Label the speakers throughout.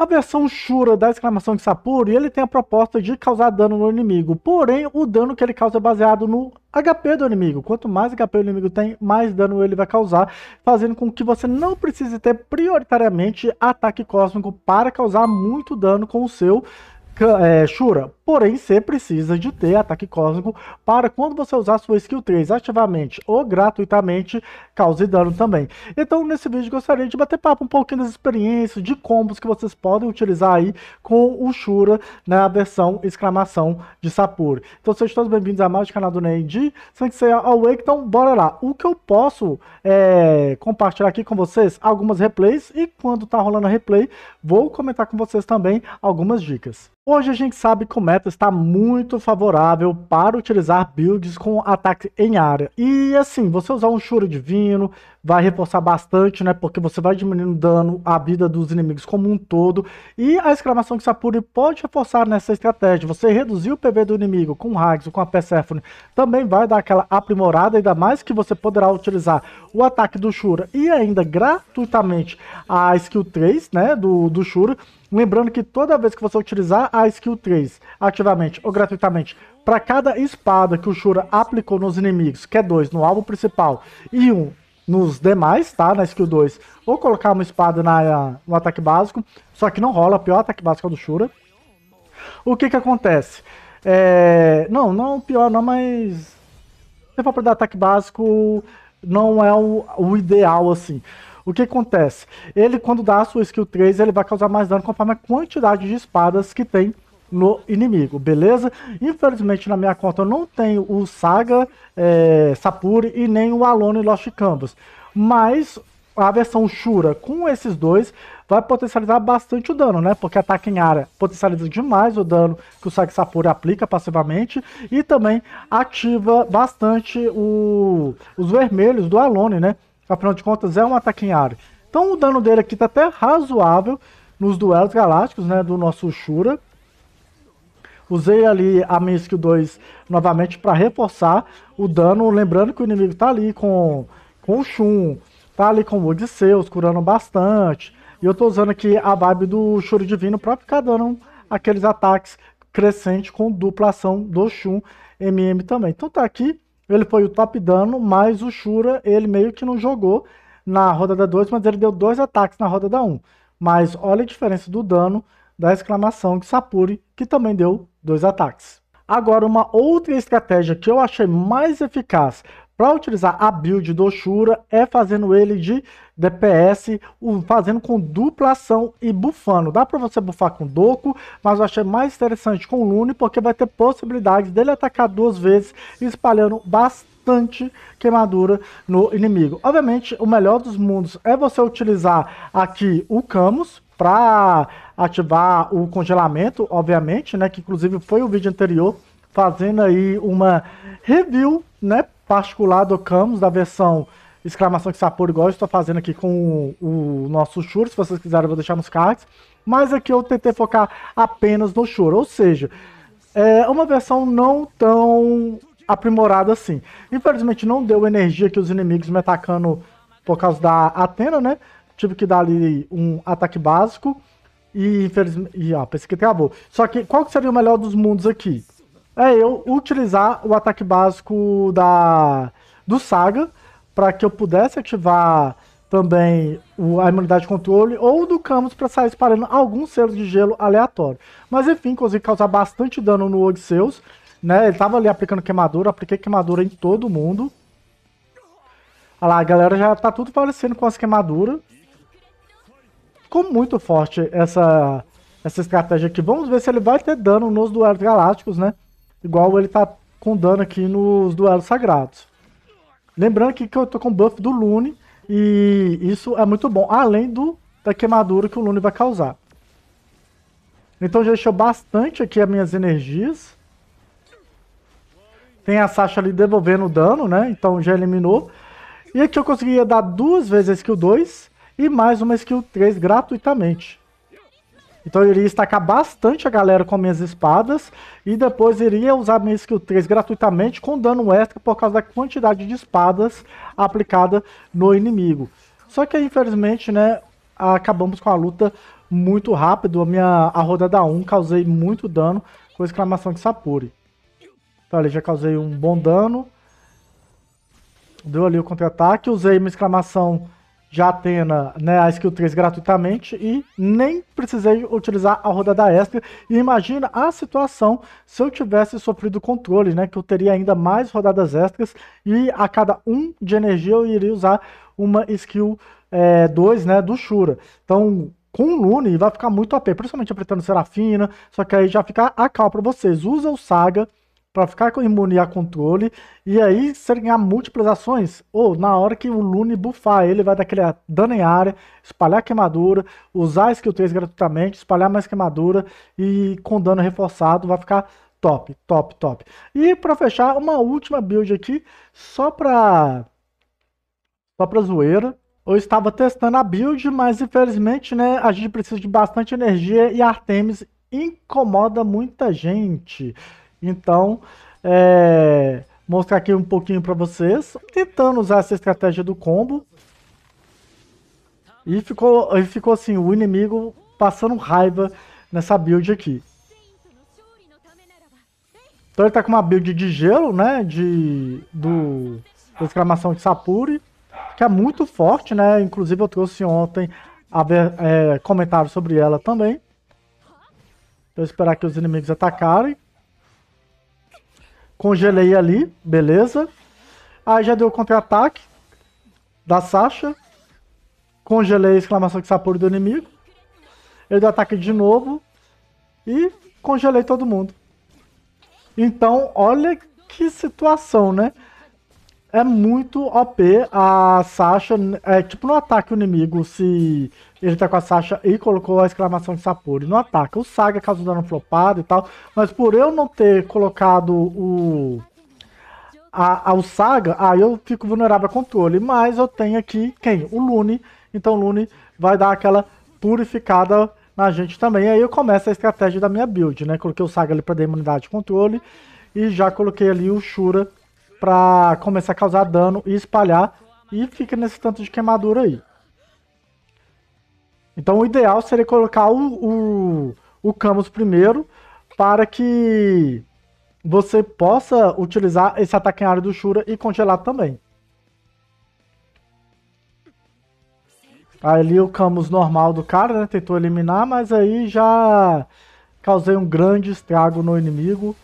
Speaker 1: A versão Shura da exclamação de Sapuri, ele tem a proposta de causar dano no inimigo, porém o dano que ele causa é baseado no HP do inimigo. Quanto mais HP o inimigo tem, mais dano ele vai causar, fazendo com que você não precise ter prioritariamente ataque cósmico para causar muito dano com o seu é, Shura. Porém, você precisa de ter ataque cósmico para quando você usar sua skill 3 ativamente ou gratuitamente, cause dano também. Então, nesse vídeo gostaria de bater papo um pouquinho das experiências, de combos que vocês podem utilizar aí com o Shura na versão exclamação de Sapuri. Então, sejam todos bem-vindos a mais um canal do Nendi, sem que seja Awake, então bora lá. O que eu posso é, compartilhar aqui com vocês, algumas replays, e quando tá rolando a replay, vou comentar com vocês também algumas dicas. Hoje a gente sabe como é meta está muito favorável para utilizar builds com ataque em área. E assim, você usar um choro Divino vai reforçar bastante, né? Porque você vai diminuindo dano à vida dos inimigos como um todo. E a exclamação que Sapuri pode reforçar nessa estratégia. Você reduzir o PV do inimigo com o Hags ou com a Persephone também vai dar aquela aprimorada, ainda mais que você poderá utilizar o ataque do Shura e ainda gratuitamente a skill 3, né? Do, do Shura Lembrando que toda vez que você utilizar a skill 3 ativamente ou gratuitamente para cada espada que o Shura aplicou nos inimigos, que é 2 no alvo principal e 1 um nos demais, tá? Na skill 2, ou colocar uma espada na, no ataque básico, só que não rola, pior ataque básico é do Shura. O que que acontece? É... Não, não pior não, mas... Se for pra dar ataque básico, não é o, o ideal, assim. O que acontece? Ele, quando dá a sua skill 3, ele vai causar mais dano conforme a quantidade de espadas que tem no inimigo, beleza? Infelizmente na minha conta eu não tenho o Saga, é, Sapuri e nem o Alone Lost Canvas, mas a versão Shura com esses dois vai potencializar bastante o dano, né? Porque ataque em área potencializa demais o dano que o Saga Sapuri aplica passivamente e também ativa bastante o, os vermelhos do Alone, né? Afinal de contas, é um ataque em área. Então o dano dele aqui tá até razoável nos duelos galácticos, né, do nosso Shura. Usei ali a minha 2 novamente para reforçar o dano, lembrando que o inimigo tá ali com, com o Shun, tá ali com o Odisseus, curando bastante. E eu tô usando aqui a vibe do Shura Divino para ficar dando aqueles ataques crescentes com dupla ação do Shun MM também. Então tá aqui ele foi o top dano, mas o Shura, ele meio que não jogou na rodada 2, mas ele deu dois ataques na rodada 1. Um. Mas olha a diferença do dano da exclamação de Sapuri, que também deu dois ataques. Agora, uma outra estratégia que eu achei mais eficaz para utilizar a build do Shura é fazendo ele de DPS, fazendo com dupla ação e bufando. Dá para você bufar com Doku, mas eu achei mais interessante com o Lune, porque vai ter possibilidade dele atacar duas vezes, espalhando bastante queimadura no inimigo. Obviamente, o melhor dos mundos é você utilizar aqui o Camus, para ativar o congelamento, obviamente, né, que inclusive foi o vídeo anterior, fazendo aí uma review, né, particular do Camus, da versão exclamação que sapor, igual estou fazendo aqui com o, o nosso choro Se vocês quiserem, eu vou deixar nos cards. Mas aqui eu tentei focar apenas no choro ou seja, é uma versão não tão aprimorada assim. Infelizmente não deu energia que os inimigos me atacando por causa da Atena, né? Tive que dar ali um ataque básico. E infelizmente. E ó, pensei que acabou. Só que qual que seria o melhor dos mundos aqui? é eu utilizar o ataque básico da do Saga para que eu pudesse ativar também a imunidade de controle ou do Camus para sair disparando alguns selos de gelo aleatório. Mas enfim, consegui causar bastante dano no Odisseus, né? Ele tava ali aplicando queimadura, apliquei queimadura em todo mundo. Olha lá, a galera já tá tudo parecendo com as queimaduras. Ficou muito forte essa, essa estratégia aqui. Vamos ver se ele vai ter dano nos duelos galácticos, né? Igual ele tá com dano aqui nos duelos sagrados. Lembrando aqui que eu tô com buff do Lune. E isso é muito bom. Além do, da queimadura que o Lune vai causar. Então já deixou bastante aqui as minhas energias. Tem a Sasha ali devolvendo o dano, né? Então já eliminou. E aqui eu conseguia dar duas vezes a skill 2 e mais uma skill 3 gratuitamente. Então eu iria estacar bastante a galera com minhas espadas e depois iria usar minha skill 3 gratuitamente com dano extra por causa da quantidade de espadas aplicada no inimigo. Só que infelizmente, né, acabamos com a luta muito rápido. A minha a rodada 1 causei muito dano com exclamação de Sapuri. Então ali já causei um bom dano. Deu ali o contra-ataque, usei uma exclamação já tendo né, a skill 3 gratuitamente e nem precisei utilizar a rodada extra. E imagina a situação se eu tivesse sofrido controle, né? Que eu teria ainda mais rodadas extras e a cada um de energia eu iria usar uma skill 2 eh, é, né, do Shura. Então, com o Lune vai ficar muito AP, principalmente apretando Serafina, só que aí já fica a calma para vocês. Usa o Saga para ficar imune a controle, e aí se ele ganhar múltiplas ações, ou na hora que o Lune bufar ele, vai dar aquele dano em área, espalhar queimadura, usar skill 3 gratuitamente, espalhar mais queimadura, e com dano reforçado vai ficar top, top, top. E para fechar, uma última build aqui, só para só pra zoeira, eu estava testando a build, mas infelizmente né, a gente precisa de bastante energia e Artemis incomoda muita gente. Então, é, mostrar aqui um pouquinho para vocês, tentando usar essa estratégia do combo. E ficou, e ficou assim, o inimigo passando raiva nessa build aqui. Então ele tá com uma build de gelo, né, de, do, da exclamação de Sapuri, que é muito forte, né, inclusive eu trouxe ontem a, é, comentário sobre ela também. Então, vou esperar que os inimigos atacarem. Congelei ali, beleza. Aí já deu contra-ataque da Sasha. Congelei a exclamação de Sapori do inimigo. Ele deu ataque de novo. E congelei todo mundo. Então, olha que situação, né? é muito OP a Sasha. É tipo no ataque o inimigo, se ele tá com a Sasha e colocou a exclamação de Sapori no ataque. O Saga caso tá dano flopado e tal. Mas por eu não ter colocado o. A, o Saga, aí eu fico vulnerável a controle. Mas eu tenho aqui quem? O Lune. Então o Lune vai dar aquela purificada na gente também. Aí eu começo a estratégia da minha build, né? Coloquei o Saga ali pra dar imunidade e controle. E já coloquei ali o Shura para começar a causar dano e espalhar e fica nesse tanto de queimadura aí. Então o ideal seria colocar o, o, o Camus primeiro para que você possa utilizar esse ataque em área do Shura e congelar também. Ali o Camus normal do cara, né? Tentou eliminar, mas aí já causei um grande estrago no inimigo.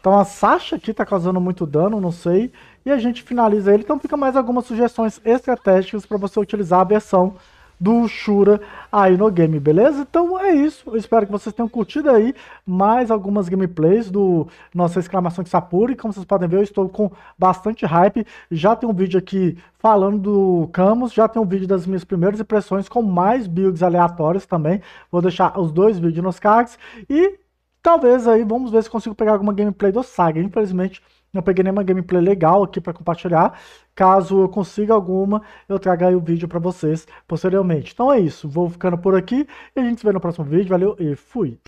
Speaker 1: Então a Sasha aqui tá causando muito dano, não sei. E a gente finaliza ele. Então fica mais algumas sugestões estratégicas para você utilizar a versão do Shura aí no game, beleza? Então é isso, eu espero que vocês tenham curtido aí mais algumas gameplays do nossa exclamação de Sapuri, como vocês podem ver eu estou com bastante hype, já tem um vídeo aqui falando do Camus, já tem um vídeo das minhas primeiras impressões com mais builds aleatórios também, vou deixar os dois vídeos nos cards e Talvez aí, vamos ver se consigo pegar alguma gameplay do Saga. Infelizmente, não peguei nenhuma gameplay legal aqui para compartilhar. Caso eu consiga alguma, eu traga aí o vídeo para vocês posteriormente. Então é isso, vou ficando por aqui e a gente se vê no próximo vídeo. Valeu e fui!